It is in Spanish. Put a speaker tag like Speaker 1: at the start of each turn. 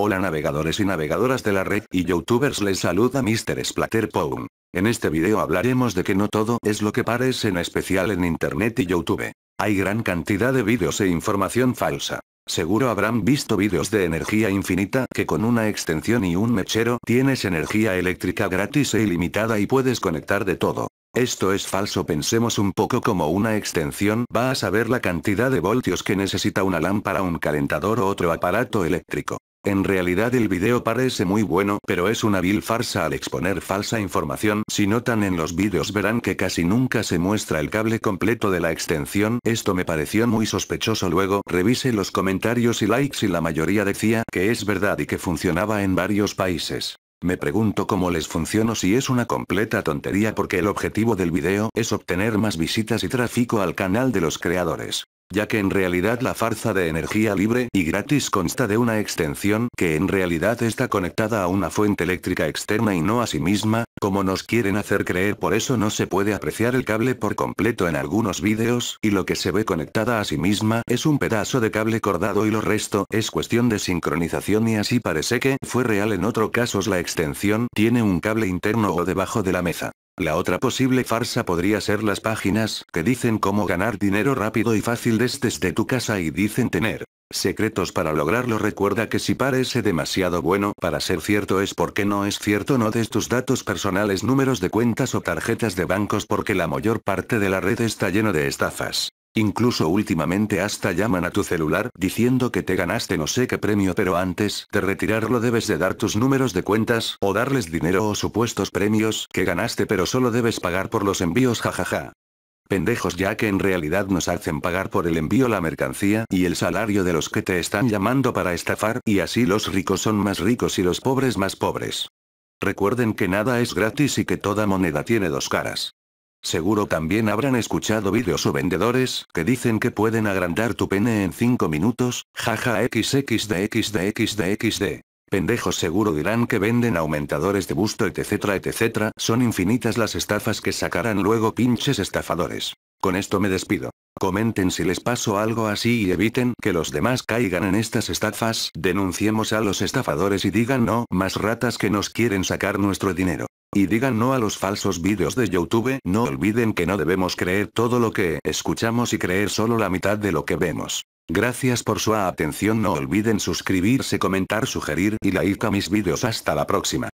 Speaker 1: Hola navegadores y navegadoras de la red y youtubers les saluda Mr. Splatterpoon. En este video hablaremos de que no todo es lo que parece en especial en internet y youtube. Hay gran cantidad de vídeos e información falsa. Seguro habrán visto vídeos de energía infinita que con una extensión y un mechero tienes energía eléctrica gratis e ilimitada y puedes conectar de todo. Esto es falso pensemos un poco como una extensión va a saber la cantidad de voltios que necesita una lámpara un calentador o otro aparato eléctrico. En realidad el video parece muy bueno pero es una vil farsa al exponer falsa información. Si notan en los videos verán que casi nunca se muestra el cable completo de la extensión. Esto me pareció muy sospechoso luego. Revise los comentarios y likes y la mayoría decía que es verdad y que funcionaba en varios países. Me pregunto cómo les funciono si es una completa tontería porque el objetivo del video es obtener más visitas y tráfico al canal de los creadores ya que en realidad la farsa de energía libre y gratis consta de una extensión que en realidad está conectada a una fuente eléctrica externa y no a sí misma, como nos quieren hacer creer por eso no se puede apreciar el cable por completo en algunos vídeos, y lo que se ve conectada a sí misma es un pedazo de cable cordado y lo resto es cuestión de sincronización y así parece que fue real en otro casos la extensión tiene un cable interno o debajo de la mesa. La otra posible farsa podría ser las páginas que dicen cómo ganar dinero rápido y fácil desde tu casa y dicen tener secretos para lograrlo. Recuerda que si parece demasiado bueno para ser cierto es porque no es cierto. No des tus datos personales, números de cuentas o tarjetas de bancos porque la mayor parte de la red está lleno de estafas. Incluso últimamente hasta llaman a tu celular diciendo que te ganaste no sé qué premio pero antes de retirarlo debes de dar tus números de cuentas o darles dinero o supuestos premios que ganaste pero solo debes pagar por los envíos jajaja. Pendejos ya que en realidad nos hacen pagar por el envío la mercancía y el salario de los que te están llamando para estafar y así los ricos son más ricos y los pobres más pobres. Recuerden que nada es gratis y que toda moneda tiene dos caras. Seguro también habrán escuchado vídeos o vendedores que dicen que pueden agrandar tu pene en 5 minutos, jaja xxdxdxdxd. Pendejos seguro dirán que venden aumentadores de busto etc etc son infinitas las estafas que sacarán luego pinches estafadores. Con esto me despido. Comenten si les pasó algo así y eviten que los demás caigan en estas estafas, denunciemos a los estafadores y digan no más ratas que nos quieren sacar nuestro dinero. Y digan no a los falsos vídeos de YouTube, no olviden que no debemos creer todo lo que escuchamos y creer solo la mitad de lo que vemos. Gracias por su atención no olviden suscribirse comentar sugerir y like a mis vídeos hasta la próxima.